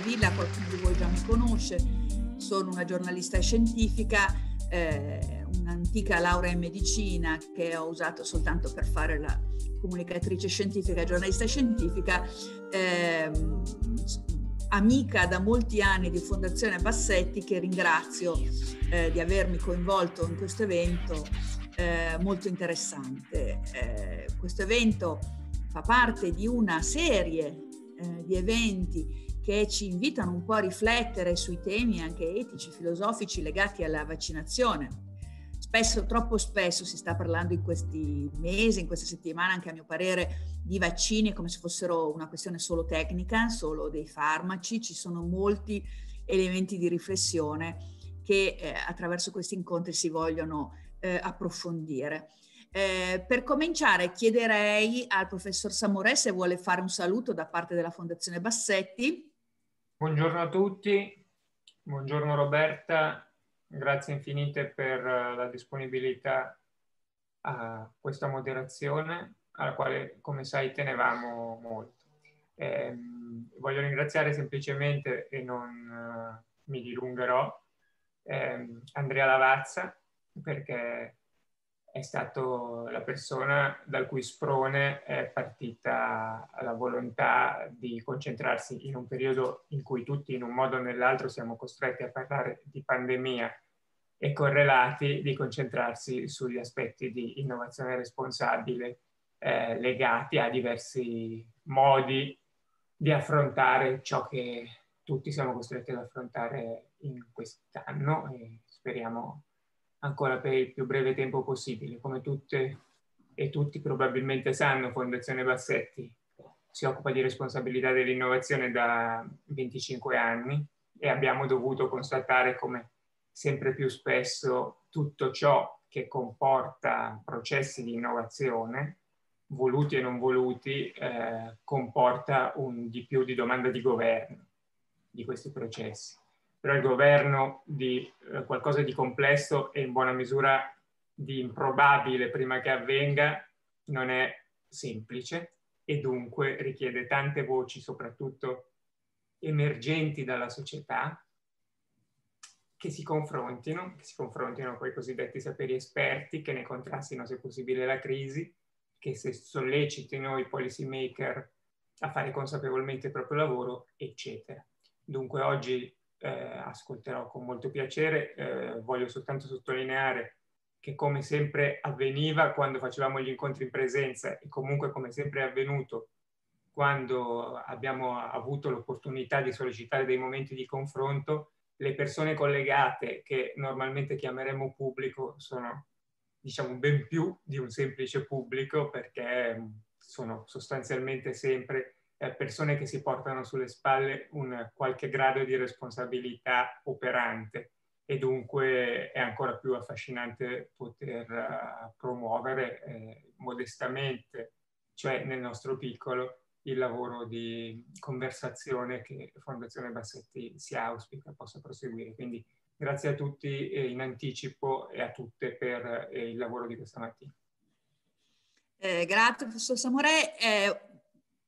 Villa, qualcuno di voi già mi conosce, sono una giornalista scientifica, eh, un'antica laurea in medicina che ho usato soltanto per fare la comunicatrice scientifica, giornalista scientifica, eh, amica da molti anni di Fondazione Bassetti che ringrazio eh, di avermi coinvolto in questo evento eh, molto interessante. Eh, questo evento fa parte di una serie eh, di eventi che ci invitano un po' a riflettere sui temi anche etici, filosofici legati alla vaccinazione. Spesso, troppo spesso si sta parlando in questi mesi, in queste settimane, anche a mio parere, di vaccini come se fossero una questione solo tecnica, solo dei farmaci. Ci sono molti elementi di riflessione che eh, attraverso questi incontri si vogliono eh, approfondire. Eh, per cominciare chiederei al professor Samore se vuole fare un saluto da parte della Fondazione Bassetti Buongiorno a tutti, buongiorno Roberta, grazie infinite per eh, la disponibilità a questa moderazione alla quale, come sai, tenevamo molto. Eh, voglio ringraziare semplicemente, e non eh, mi dilungherò, eh, Andrea Lavazza perché è stata la persona dal cui sprone è partita la volontà di concentrarsi in un periodo in cui tutti in un modo o nell'altro siamo costretti a parlare di pandemia e correlati, di concentrarsi sugli aspetti di innovazione responsabile eh, legati a diversi modi di affrontare ciò che tutti siamo costretti ad affrontare in quest'anno e speriamo ancora per il più breve tempo possibile. Come tutte e tutti probabilmente sanno, Fondazione Bassetti si occupa di responsabilità dell'innovazione da 25 anni e abbiamo dovuto constatare come sempre più spesso tutto ciò che comporta processi di innovazione, voluti e non voluti, eh, comporta un di più di domanda di governo di questi processi però il governo di eh, qualcosa di complesso e in buona misura di improbabile prima che avvenga non è semplice e dunque richiede tante voci, soprattutto emergenti dalla società, che si confrontino, che si confrontino con i cosiddetti saperi esperti, che ne contrastino se possibile la crisi, che se sollecitino i policy maker a fare consapevolmente il proprio lavoro, eccetera. Dunque oggi eh, ascolterò con molto piacere. Eh, voglio soltanto sottolineare che come sempre avveniva quando facevamo gli incontri in presenza e comunque come sempre è avvenuto quando abbiamo avuto l'opportunità di sollecitare dei momenti di confronto, le persone collegate che normalmente chiameremo pubblico sono diciamo ben più di un semplice pubblico perché mm, sono sostanzialmente sempre eh, persone che si portano sulle spalle un qualche grado di responsabilità operante e dunque è ancora più affascinante poter eh, promuovere eh, modestamente, cioè nel nostro piccolo, il lavoro di conversazione che Fondazione Bassetti si auspica possa proseguire. Quindi grazie a tutti in anticipo e a tutte per il lavoro di questa mattina. grazie professor Samore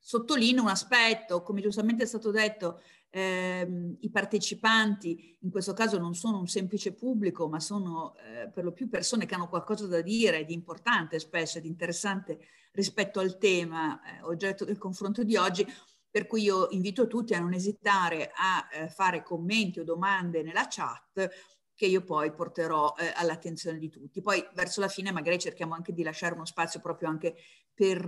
sottolineo un aspetto, come giustamente è stato detto, ehm, i partecipanti in questo caso non sono un semplice pubblico, ma sono eh, per lo più persone che hanno qualcosa da dire di importante spesso, di interessante rispetto al tema eh, oggetto del confronto di oggi. Per cui io invito tutti a non esitare a eh, fare commenti o domande nella chat che io poi porterò eh, all'attenzione di tutti. Poi verso la fine magari cerchiamo anche di lasciare uno spazio proprio anche per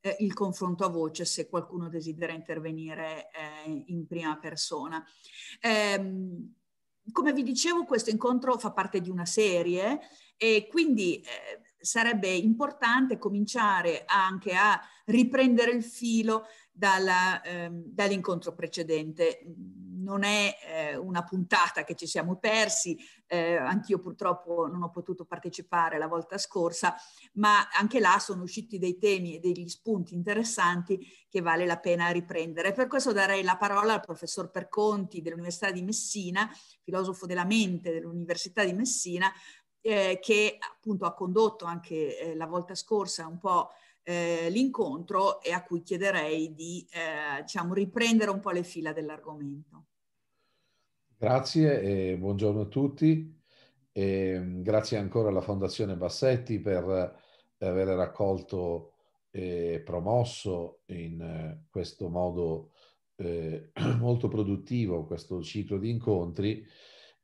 eh, il confronto a voce se qualcuno desidera intervenire eh, in prima persona. Eh, come vi dicevo, questo incontro fa parte di una serie e quindi eh, sarebbe importante cominciare anche a riprendere il filo dalla, ehm, dall'incontro precedente non è eh, una puntata che ci siamo persi, eh, anch'io purtroppo non ho potuto partecipare la volta scorsa, ma anche là sono usciti dei temi e degli spunti interessanti che vale la pena riprendere. Per questo darei la parola al professor Perconti dell'Università di Messina, filosofo della mente dell'Università di Messina, eh, che appunto ha condotto anche eh, la volta scorsa un po' eh, l'incontro e a cui chiederei di eh, diciamo, riprendere un po' le fila dell'argomento. Grazie e buongiorno a tutti. E ehm, grazie ancora alla Fondazione Bassetti per eh, aver raccolto e promosso in eh, questo modo eh, molto produttivo questo ciclo di incontri.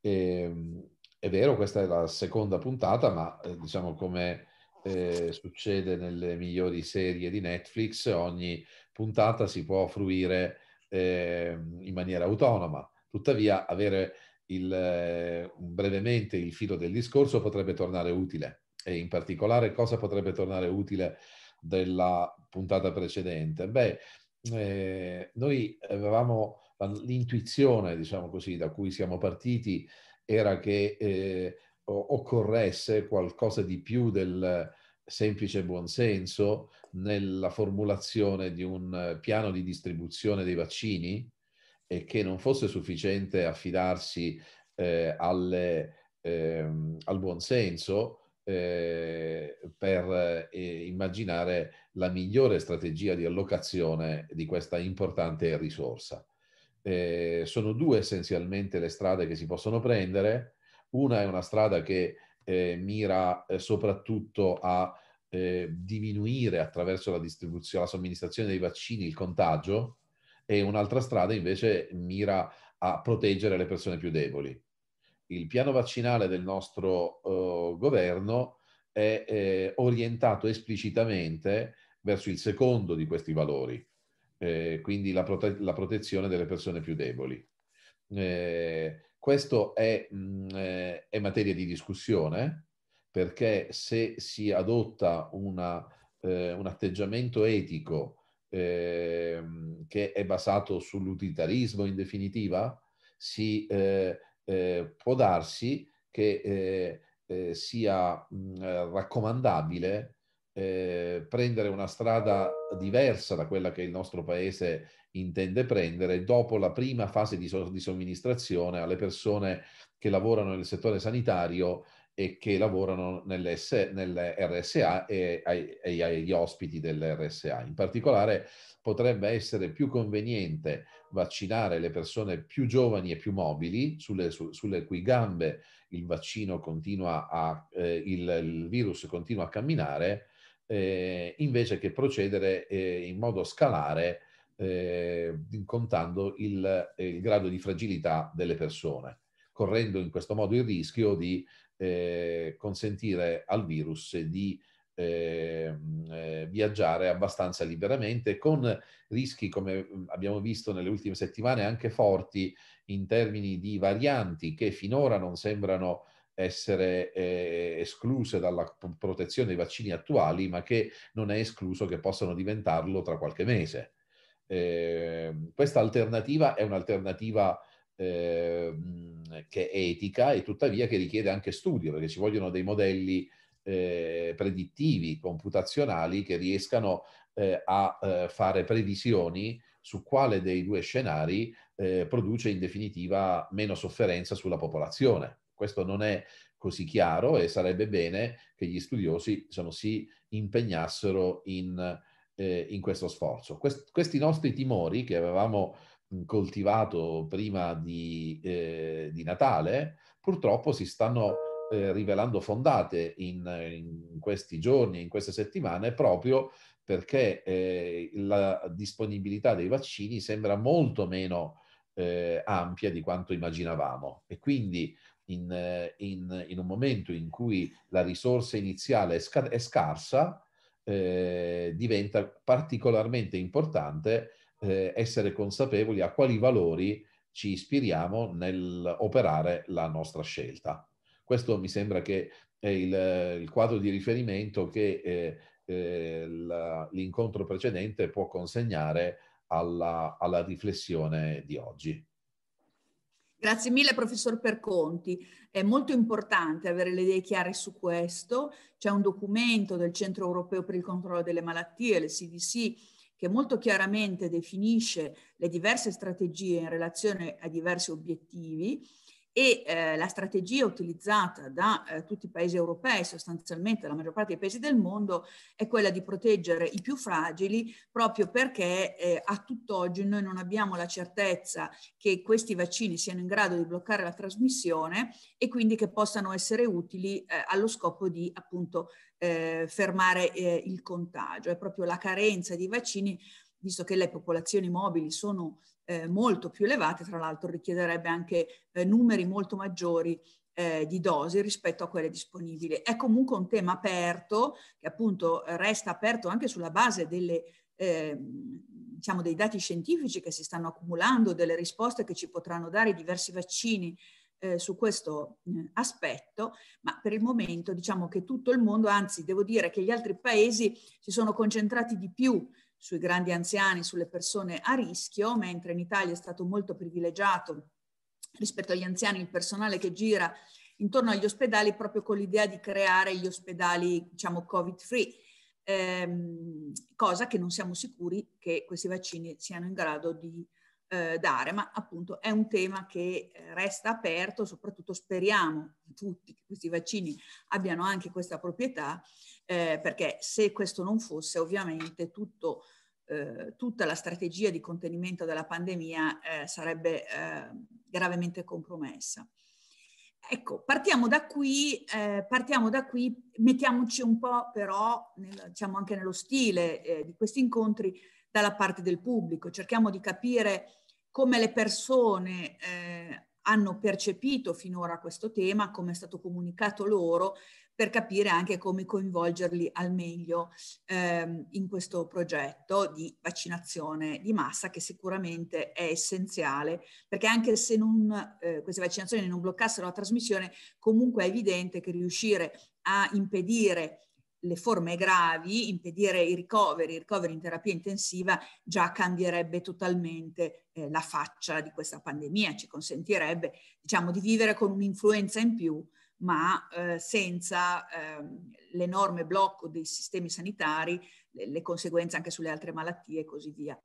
E, ehm, è vero, questa è la seconda puntata, ma eh, diciamo come eh, succede nelle migliori serie di Netflix, ogni puntata si può fruire ehm, in maniera autonoma Tuttavia avere il, eh, brevemente il filo del discorso potrebbe tornare utile e in particolare cosa potrebbe tornare utile della puntata precedente? Beh, eh, noi avevamo l'intuizione, diciamo così, da cui siamo partiti era che eh, occorresse qualcosa di più del semplice buonsenso nella formulazione di un piano di distribuzione dei vaccini e che non fosse sufficiente affidarsi eh, alle, ehm, al buonsenso eh, per eh, immaginare la migliore strategia di allocazione di questa importante risorsa. Eh, sono due essenzialmente le strade che si possono prendere. Una è una strada che eh, mira eh, soprattutto a diminuire attraverso la distribuzione, la somministrazione dei vaccini il contagio, e un'altra strada invece mira a proteggere le persone più deboli. Il piano vaccinale del nostro uh, governo è eh, orientato esplicitamente verso il secondo di questi valori, eh, quindi la, prote- la, protezione delle persone più deboli. Eh, questo è, mh, mm, eh, è, materia di discussione perché se si adotta una, eh, un atteggiamento etico Ehm, che è basato sull'utilitarismo in definitiva, si, eh, eh, può darsi che eh, eh sia mh, raccomandabile eh, prendere una strada diversa da quella che il nostro paese intende prendere dopo la prima fase di, so- di somministrazione alle persone che lavorano nel settore sanitario e che lavorano nell'S, nell'RSA e, ai, e agli ospiti dell'RSA. In particolare potrebbe essere più conveniente vaccinare le persone più giovani e più mobili, sulle, su, sulle cui gambe il vaccino continua a, eh, il, il, virus continua a camminare, eh, invece che procedere eh, in modo scalare eh, contando il, il grado di fragilità delle persone correndo in questo modo il rischio di eh, consentire al virus di ehm, eh, viaggiare abbastanza liberamente con rischi come mm, abbiamo visto nelle ultime settimane anche forti in termini di varianti che finora non sembrano essere eh, escluse dalla protezione dei vaccini attuali ma che non è escluso che possano diventarlo tra qualche mese. Ehm, questa alternativa è un'alternativa ehm, che è etica e tuttavia che richiede anche studio, perché ci vogliono dei modelli eh, predittivi, computazionali, che riescano eh, a eh, fare previsioni su quale dei due scenari eh, produce in definitiva meno sofferenza sulla popolazione. Questo non è così chiaro e sarebbe bene che gli studiosi diciamo, si impegnassero in, eh, in questo sforzo. Quest- questi nostri timori che avevamo coltivato prima di, eh, di Natale, purtroppo si stanno eh, rivelando fondate in, in, questi giorni, in queste settimane, proprio perché eh, la disponibilità dei vaccini sembra molto meno eh, ampia di quanto immaginavamo. E quindi in, eh, in, in, un momento in cui la risorsa iniziale è, sca- è scarsa, eh, diventa particolarmente importante eh, essere consapevoli a quali valori ci ispiriamo nell'operare la nostra scelta. Questo mi sembra che è il, il quadro di riferimento che eh, eh, la, l'incontro precedente può consegnare alla, alla riflessione di oggi. Grazie mille professor Perconti, è molto importante avere le idee chiare su questo, c'è un documento del Centro Europeo per il Controllo delle Malattie, CDC, che molto chiaramente definisce le diverse strategie in relazione ai diversi obiettivi e eh, la strategia utilizzata da eh, tutti i paesi europei, sostanzialmente la maggior parte dei paesi del mondo, è quella di proteggere i più fragili proprio perché eh, a tutt'oggi noi non abbiamo la certezza che questi vaccini siano in grado di bloccare la trasmissione e quindi che possano essere utili eh, allo scopo di appunto eh, fermare eh, il contagio, è proprio la carenza di vaccini, visto che le popolazioni mobili sono eh, molto più elevate, tra l'altro richiederebbe anche eh, numeri molto maggiori eh, di dosi rispetto a quelle disponibili. È comunque un tema aperto, che appunto resta aperto anche sulla base delle eh, diciamo dei dati scientifici che si stanno accumulando, delle risposte che ci potranno dare i diversi vaccini eh, su questo eh, aspetto, ma per il momento diciamo che tutto il mondo, anzi devo dire che gli altri paesi si sono concentrati di più sui grandi anziani, sulle persone a rischio, mentre in Italia è stato molto privilegiato rispetto agli anziani il personale che gira intorno agli ospedali proprio con l'idea di creare gli ospedali, diciamo, covid-free, ehm, cosa che non siamo sicuri che questi vaccini siano in grado di eh, dare, ma appunto è un tema che eh, resta aperto, soprattutto speriamo tutti che questi vaccini abbiano anche questa proprietà, eh, perché se questo non fosse ovviamente tutto, eh, tutta la strategia di contenimento della pandemia eh, sarebbe eh, gravemente compromessa. Ecco, partiamo da qui, eh, partiamo da qui, mettiamoci un po' però, nel, diciamo anche nello stile eh, di questi incontri, dalla parte del pubblico. Cerchiamo di capire come le persone eh, hanno percepito finora questo tema, come è stato comunicato loro, per capire anche come coinvolgerli al meglio ehm, in questo progetto di vaccinazione di massa che sicuramente è essenziale, perché anche se non, eh, queste vaccinazioni non bloccassero la trasmissione, comunque è evidente che riuscire a impedire le forme gravi, impedire i ricoveri, i ricoveri in terapia intensiva, già cambierebbe totalmente eh, la faccia di questa pandemia, ci consentirebbe diciamo, di vivere con un'influenza in più, ma eh, senza eh, l'enorme blocco dei sistemi sanitari, le, le, conseguenze anche sulle altre malattie e così via.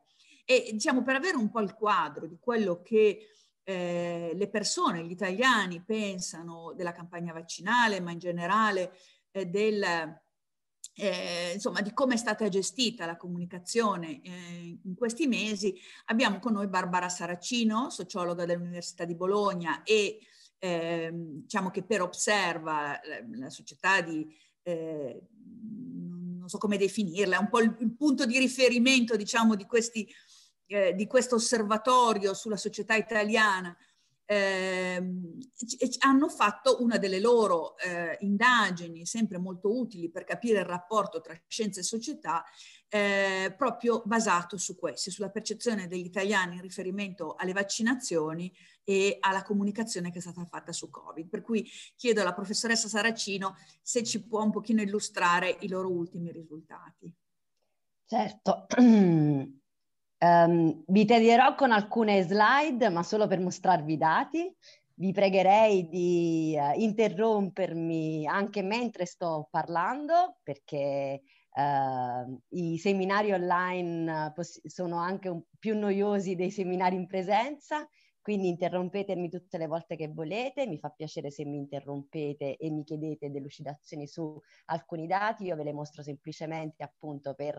E diciamo, per avere un po' il quadro di quello che eh, le persone, gli italiani pensano della campagna vaccinale, ma in generale eh, del, eh, insomma, di come è stata gestita la comunicazione eh, in questi mesi, abbiamo con noi Barbara Saracino, sociologa dell'Università di Bologna e eh, diciamo che per Observa, la, la società di, eh, non so come definirla, è un po' il, il punto di riferimento diciamo, di, questi, eh, di questo osservatorio sulla società italiana ehm, hanno fatto una delle loro eh, indagini, sempre molto utili per capire il rapporto tra scienza e società, eh, proprio basato su questo, sulla percezione degli italiani in riferimento alle vaccinazioni e alla comunicazione che è stata fatta su Covid. Per cui chiedo alla professoressa Saracino se ci può un pochino illustrare i loro ultimi risultati. Certo. Um, vi tedierò con alcune slide, ma solo per mostrarvi i dati. Vi pregherei di uh, interrompermi anche mentre sto parlando, perché uh, i seminari online eh, sono anche più noiosi dei seminari in presenza, quindi interrompetemi tutte le volte che volete, mi fa piacere se mi interrompete e mi chiedete delucidazioni su alcuni dati, io ve le mostro semplicemente appunto per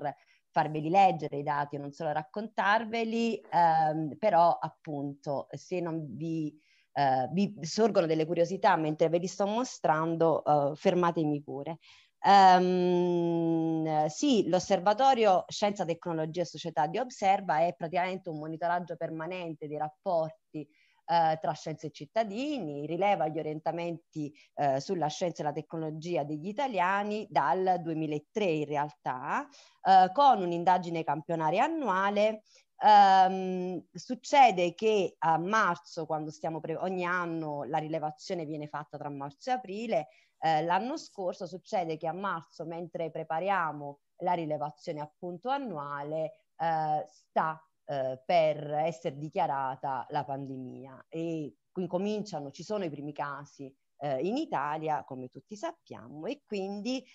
farveli leggere i dati, non solo raccontarveli, ehm, però appunto se non vi, eh, vi sorgono delle curiosità mentre ve li sto mostrando, eh, fermatemi pure. Um, sì, l'osservatorio Scienza, Tecnologia e Società di Observa è praticamente un monitoraggio permanente dei rapporti eh, tra scienze e cittadini, rileva gli orientamenti eh, sulla scienza e la tecnologia degli italiani dal 2003 in realtà, eh, con un'indagine campionaria annuale Um, succede che a marzo, quando stiamo pre- ogni anno la rilevazione viene fatta tra marzo e aprile, eh, l'anno scorso succede che a marzo, mentre prepariamo la rilevazione appunto annuale, eh, sta eh, per essere dichiarata la pandemia e qui cominciano, ci sono i primi casi eh, in Italia, come tutti sappiamo, e quindi eh,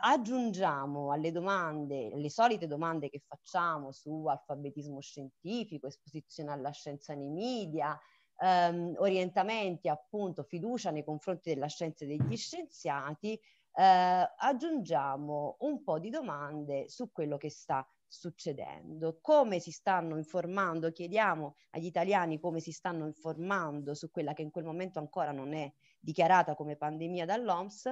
aggiungiamo alle domande, le solite domande che facciamo su alfabetismo scientifico, esposizione alla scienza nei media, ehm, orientamenti appunto, fiducia nei confronti della scienza e degli scienziati, eh, aggiungiamo un po' di domande su quello che sta succedendo, come si stanno informando, chiediamo agli italiani come si stanno informando su quella che in quel momento ancora non è dichiarata come pandemia dall'OMS,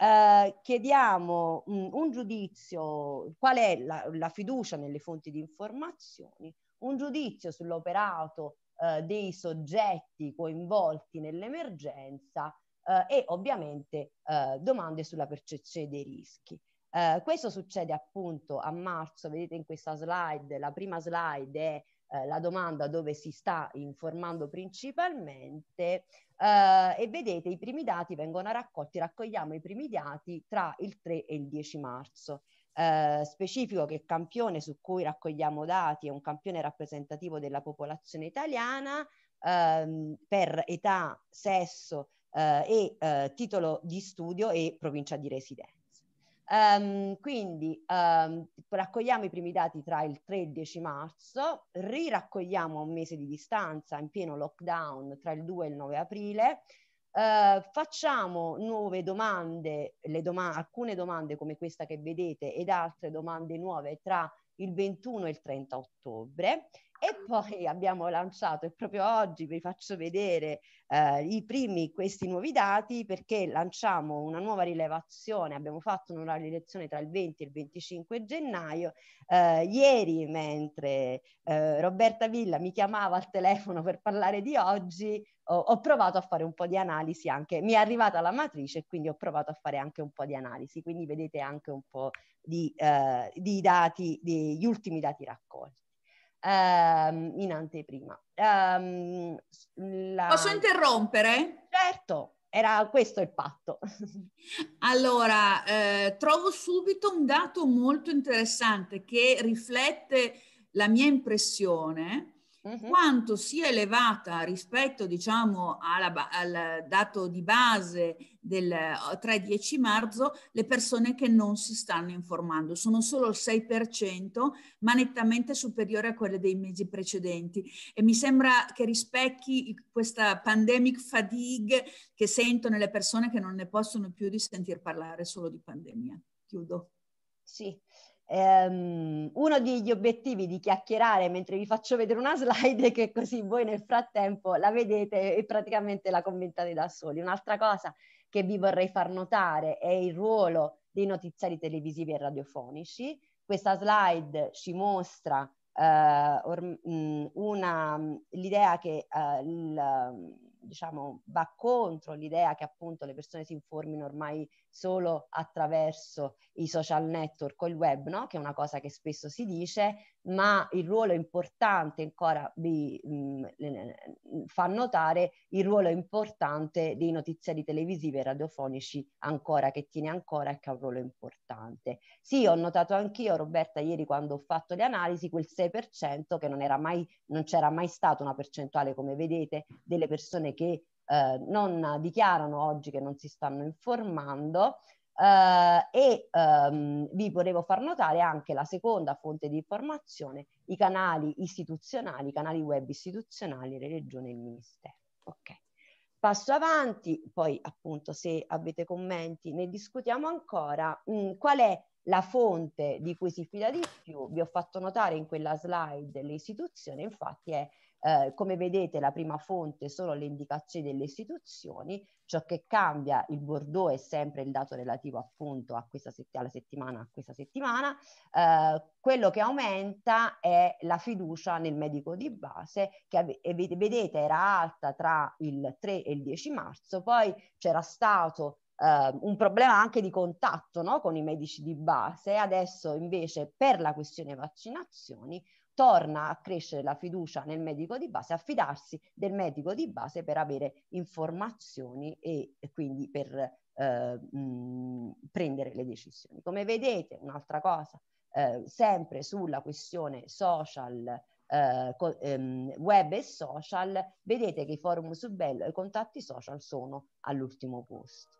eh, chiediamo mh, mm, un giudizio, qual è la, la fiducia nelle fonti di informazioni, un giudizio sull'operato eh, dei soggetti coinvolti nell'emergenza eh, e ovviamente eh, domande sulla percezione dei rischi. Eh, questo succede appunto a marzo, vedete in questa slide, la prima slide è eh, la domanda dove si sta informando principalmente eh, e vedete i primi dati vengono raccolti, raccogliamo i primi dati tra il 3 e il 10 marzo. Eh, specifico che il campione su cui raccogliamo dati è un campione rappresentativo della popolazione italiana ehm, per età, sesso eh, e eh, titolo di studio e provincia di residenza. Um, quindi um, raccogliamo i primi dati tra il 3 e il 10 marzo, riraccogliamo un mese di distanza in pieno lockdown tra il 2 e il 9 aprile, uh, facciamo nuove domande, doma alcune domande come questa che vedete ed altre domande nuove tra il 21 e il 30 ottobre e poi abbiamo lanciato, e proprio oggi vi faccio vedere eh, i primi questi nuovi dati perché lanciamo una nuova rilevazione, abbiamo fatto una rilevazione tra il 20 e il 25 gennaio. Eh, ieri mentre eh, Roberta Villa mi chiamava al telefono per parlare di oggi, ho, ho provato a fare un po' di analisi anche, mi è arrivata la matrice e quindi ho provato a fare anche un po' di analisi, quindi vedete anche un po' di, eh, di dati, degli ultimi dati raccolti ehm, in anteprima. Ehm, la... Posso interrompere? Certo, era questo il patto. allora, eh, trovo subito un dato molto interessante che riflette la mia impressione quanto sia elevata rispetto diciamo, alla, al dato di base del 3-10 marzo le persone che non si stanno informando. Sono solo il 6%, ma nettamente superiore a quelle dei mesi precedenti. E mi sembra che rispecchi questa pandemic fatigue che sentono le persone che non ne possono più di sentir parlare solo di pandemia. Chiudo. Sì, Um, uno degli obiettivi di chiacchierare mentre vi faccio vedere una slide è che così voi nel frattempo la vedete e praticamente la commentate da soli. Un'altra cosa che vi vorrei far notare è il ruolo dei notiziari televisivi e radiofonici. Questa slide ci mostra uh, l'idea che uh, il, diciamo, va contro l'idea che appunto le persone si informino ormai solo attraverso i social network o il web, no? che è una cosa che spesso si dice, ma il ruolo importante ancora vi mh, mm, fa notare il ruolo importante dei notiziari televisivi e radiofonici ancora che tiene ancora e che ha un ruolo importante. Sì, ho notato anch'io Roberta ieri quando ho fatto le analisi quel 6% che non era mai non c'era mai stata una percentuale come vedete delle persone che eh, non dichiarano oggi che non si stanno informando eh, e ehm, vi volevo far notare anche la seconda fonte di informazione, i canali istituzionali, i canali web istituzionali, le regioni e il ministero. Okay. Passo avanti, poi appunto se avete commenti ne discutiamo ancora. Mm, qual è la fonte di cui si fida di più? Vi ho fatto notare in quella slide le istituzioni, infatti è eh, come vedete la prima fonte sono le indicazioni delle istituzioni, ciò che cambia il Bordeaux è sempre il dato relativo appunto a questa sett- alla settimana, a questa settimana, eh, quello che aumenta è la fiducia nel medico di base che ave- vedete era alta tra il 3 e il 10 marzo, poi c'era stato eh, un problema anche di contatto no? con i medici di base, adesso invece per la questione vaccinazioni torna a crescere la fiducia nel medico di base, a fidarsi del medico di base per avere informazioni e, quindi per eh, mh, prendere le decisioni. Come vedete, un'altra cosa, eh, sempre sulla questione social, eh, co- ehm, web e social, vedete che i forum su Bello e i contatti social sono all'ultimo posto.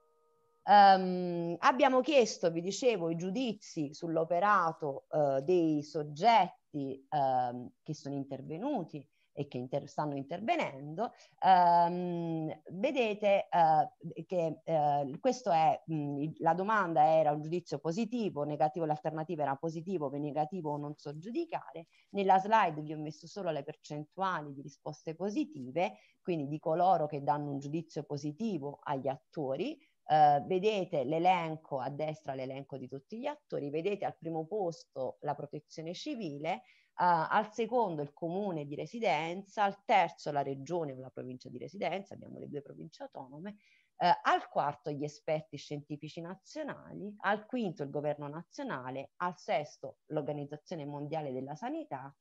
Um, abbiamo chiesto, vi dicevo, i giudizi sull'operato eh, dei soggetti soggetti ehm, che sono intervenuti e che inter- stanno intervenendo, ehm, vedete eh, che eh, questo è, mh, la domanda era un giudizio positivo, negativo, l'alternativa era positivo, negativo non so giudicare. Nella slide vi ho messo solo le percentuali di risposte positive, quindi di coloro che danno un giudizio positivo agli attori, eh, vedete l'elenco a destra, l'elenco di tutti gli attori, vedete al primo posto la protezione civile, uh, al secondo il comune di residenza, al terzo la regione o la provincia di residenza, abbiamo le due province autonome, uh, al quarto gli esperti scientifici nazionali, al quinto il governo nazionale, al sesto l'Organizzazione Mondiale della Sanità,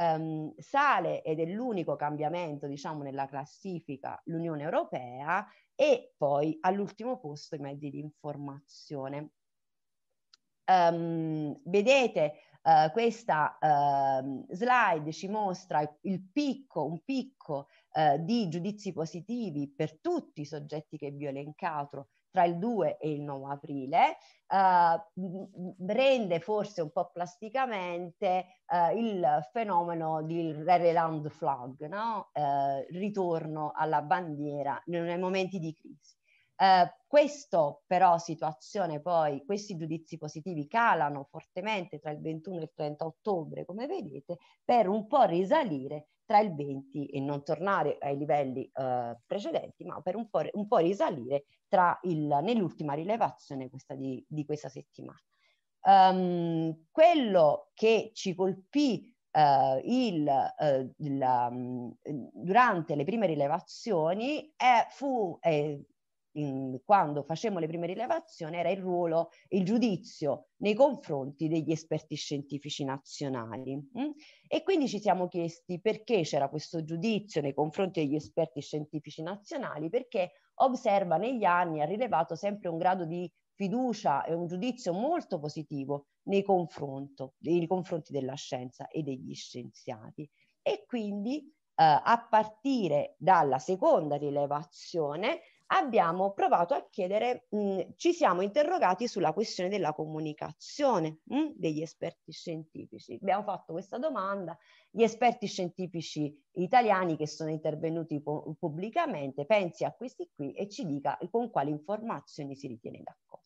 um, sale ed è l'unico cambiamento diciamo nella classifica l'Unione Europea e poi all'ultimo posto i mezzi di informazione. Um, vedete uh, questa uh, slide ci mostra il picco, un picco uh, di giudizi positivi per tutti i soggetti che vi ho elencato tra il 2 e il 9 aprile, uh, rende forse un po' plasticamente uh, il fenomeno del Rereland flag, no? uh, ritorno alla bandiera nei momenti di crisi. Uh, questo però situazione poi, questi giudizi positivi calano fortemente tra il 21 e il 30 ottobre, come vedete, per un po' risalire tra il 20 e non tornare ai livelli eh, precedenti, ma per un po', un po risalire nell'ultima rilevazione questa di, di, questa settimana. Um, quello che ci colpì Uh, il, uh, eh, il, um, mm, durante le prime rilevazioni eh, fu, eh, quando facemmo le prime rilevazioni era il ruolo e il giudizio nei confronti degli esperti scientifici nazionali. Mm? E quindi ci siamo chiesti perché c'era questo giudizio nei confronti degli esperti scientifici nazionali, perché Observa negli anni ha rilevato sempre un grado di fiducia e un giudizio molto positivo nei, nei confronti della scienza e degli scienziati. E quindi eh, a partire dalla seconda rilevazione abbiamo provato a chiedere, mh, mm, ci siamo interrogati sulla questione della comunicazione mh, mm, degli esperti scientifici. Abbiamo fatto questa domanda, gli esperti scientifici italiani che sono intervenuti pu pubblicamente, pensi a questi qui e ci dica con quali informazioni si ritiene d'accordo.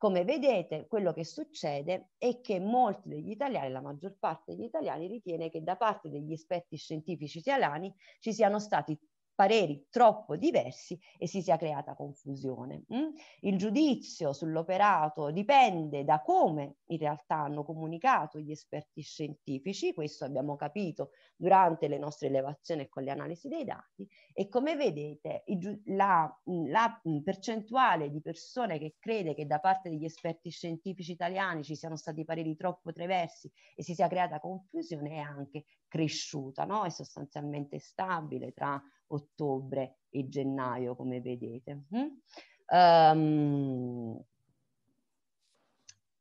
Come vedete, quello che succede è che molti degli italiani, la maggior parte degli italiani, ritiene che da parte degli esperti scientifici italiani ci siano stati pareri troppo diversi e si sia creata confusione. Mm? Il giudizio sull'operato dipende da come in realtà hanno comunicato gli esperti scientifici, questo abbiamo capito durante le nostre elevazioni e con le analisi dei dati, e come vedete la, mm, la mm, percentuale di persone che crede che da parte degli esperti scientifici italiani ci siano stati pareri troppo diversi e si sia creata confusione è anche cresciuta no? è sostanzialmente stabile tra ottobre e gennaio, come vedete. Mm? Um,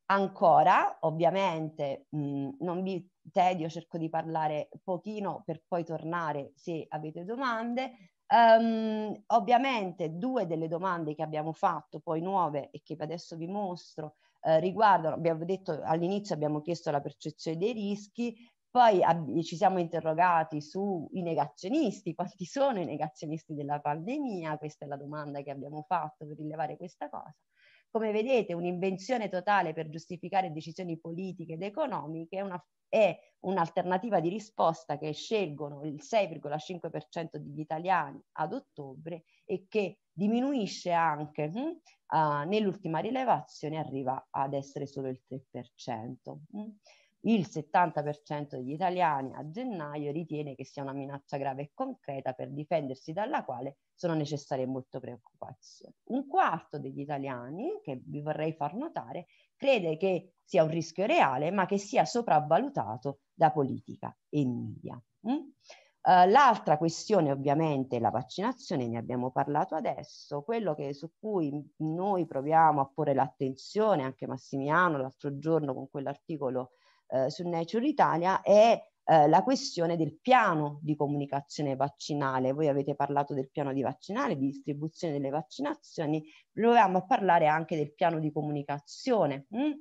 ancora, ovviamente, mh, mm, non vi tedio, cerco di parlare pochino per poi tornare se avete domande. Um, ovviamente due delle domande che abbiamo fatto, poi nuove e che adesso vi mostro, eh, riguardano, abbiamo detto all'inizio abbiamo chiesto la percezione dei rischi, poi ab- ci siamo interrogati sui negazionisti, quanti sono i negazionisti della pandemia, questa è la domanda che abbiamo fatto per rilevare questa cosa. Come vedete un'invenzione totale per giustificare decisioni politiche ed economiche è, una, è un'alternativa di risposta che scelgono il 6,5% degli italiani ad ottobre e che diminuisce anche hm, uh, nell'ultima rilevazione, arriva ad essere solo il 3%. Hm. Il 70% degli italiani a gennaio ritiene che sia una minaccia grave e concreta per difendersi dalla quale sono necessarie molte preoccupazioni. Un quarto degli italiani, che vi vorrei far notare, crede che sia un rischio reale ma che sia sopravvalutato da politica e media. Mm? Uh, l'altra questione ovviamente è la vaccinazione, ne abbiamo parlato adesso, quello che, su cui noi proviamo a porre l'attenzione, anche Massimiano l'altro giorno con quell'articolo eh, su Nature Italia è eh, la questione del piano di comunicazione vaccinale. Voi avete parlato del piano di vaccinale, di distribuzione delle vaccinazioni, proviamo a parlare anche del piano di comunicazione. Mm?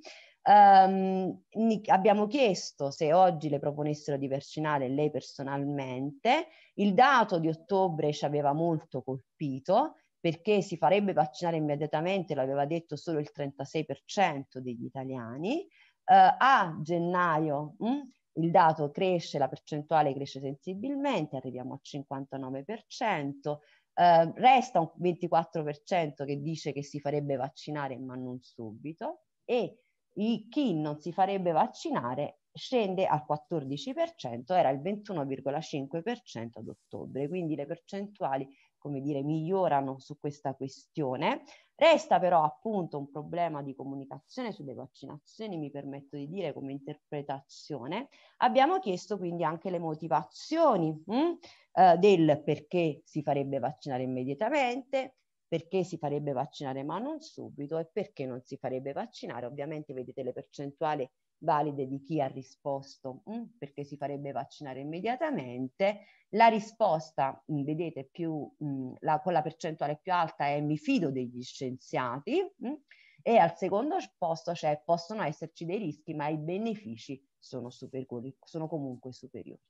Um, abbiamo chiesto se oggi le proponessero di vaccinare lei personalmente. Il dato di ottobre ci aveva molto colpito perché si farebbe vaccinare immediatamente, l'aveva detto solo il 36% degli italiani. Eh, a gennaio mh, mm, il dato cresce, la percentuale cresce sensibilmente, arriviamo al 59%, eh, resta un 24% che dice che si farebbe vaccinare ma non subito e chi non si farebbe vaccinare scende al 14%, era il 21,5% ad ottobre, quindi le percentuali come dire, migliorano su questa questione. Resta però appunto un problema di comunicazione sulle vaccinazioni, mi permetto di dire come interpretazione. Abbiamo chiesto quindi anche le motivazioni mh, mm, eh, del perché si farebbe vaccinare immediatamente, perché si farebbe vaccinare ma non subito e perché non si farebbe vaccinare. Ovviamente vedete le percentuali valide di chi ha risposto mh, mm, perché si farebbe vaccinare immediatamente. La risposta, mh, mm, vedete, più, mh, mm, la, con la percentuale più alta è mi fido degli scienziati e al secondo posto c'è cioè, possono esserci dei rischi ma i benefici sono, superiori, sono comunque superiori.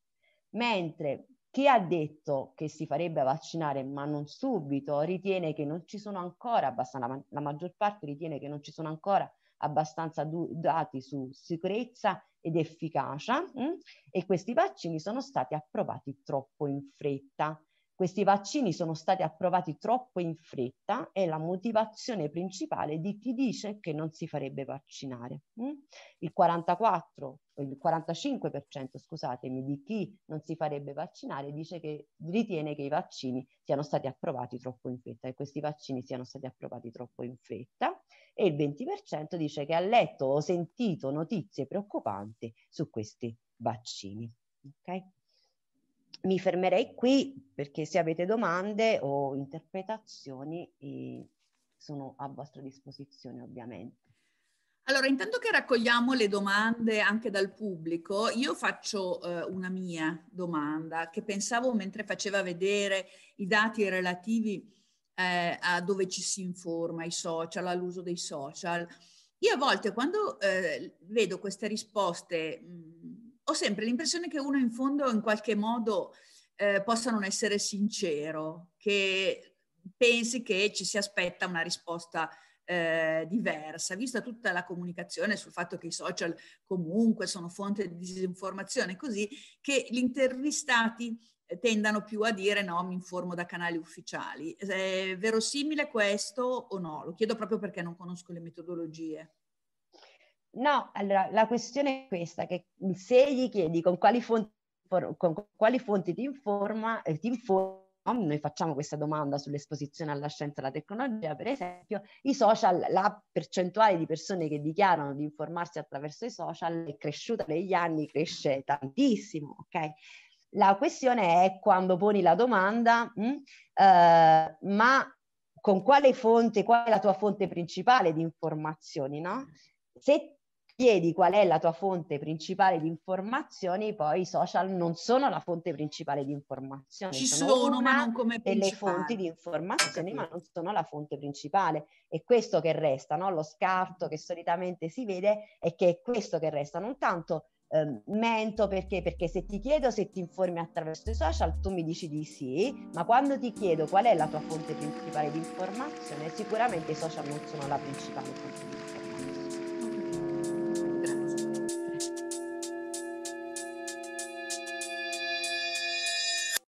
Mentre chi ha detto che si farebbe vaccinare ma non subito ritiene che non ci sono ancora abbastanza, la, la maggior parte ritiene che non ci sono ancora abbastanza du- dati su sicurezza ed efficacia mh? Mm? e questi vaccini sono stati approvati troppo in fretta. Questi vaccini sono stati approvati troppo in fretta è la motivazione principale di chi dice che non si farebbe vaccinare. Mm? Il 44, il 45% scusatemi, di chi non si farebbe vaccinare dice che ritiene che i vaccini siano stati approvati troppo in fretta e questi vaccini siano stati approvati troppo in fretta e il 20% dice che ha letto o sentito notizie preoccupanti su questi vaccini. Okay? Mi fermerei qui perché se avete domande o interpretazioni eh, sono a vostra disposizione ovviamente. Allora, intanto che raccogliamo le domande anche dal pubblico, io faccio eh, una mia domanda che pensavo mentre faceva vedere i dati relativi eh, a dove ci si informa, ai social, all'uso dei social. Io a volte quando eh, vedo queste risposte mh, mm, ho sempre l'impressione che uno in fondo in qualche modo eh, possa non essere sincero, che pensi che ci si aspetta una risposta eh, diversa, vista tutta la comunicazione sul fatto che i social comunque sono fonte di disinformazione, così che gli intervistati tendano più a dire no, mi informo da canali ufficiali. È verosimile questo o no? Lo chiedo proprio perché non conosco le metodologie. No, allora la questione è questa, che se gli chiedi con quali fonti, con quali fonti ti informa, eh, ti informa noi facciamo questa domanda sull'esposizione alla scienza e alla tecnologia, per esempio, i social, la percentuale di persone che dichiarano di informarsi attraverso i social è cresciuta negli anni, cresce tantissimo, ok? La questione è quando poni la domanda, mh, mm, eh, ma con quale fonte, qual è la tua fonte principale di informazioni, no? Se chiedi qual è la tua fonte principale di informazioni, poi i social non sono la fonte principale di informazioni. Ci sono, sono ma non come delle fonti di informazioni, ma non sono la fonte principale. E questo che resta, no? lo scarto che solitamente si vede è che è questo che resta, non tanto Ehm, mento perché? Perché se ti chiedo se ti informi attraverso i social, tu mi dici di sì, ma quando ti chiedo qual è la tua fonte principale di informazione, sicuramente i social non sono la principale fonte di informazione.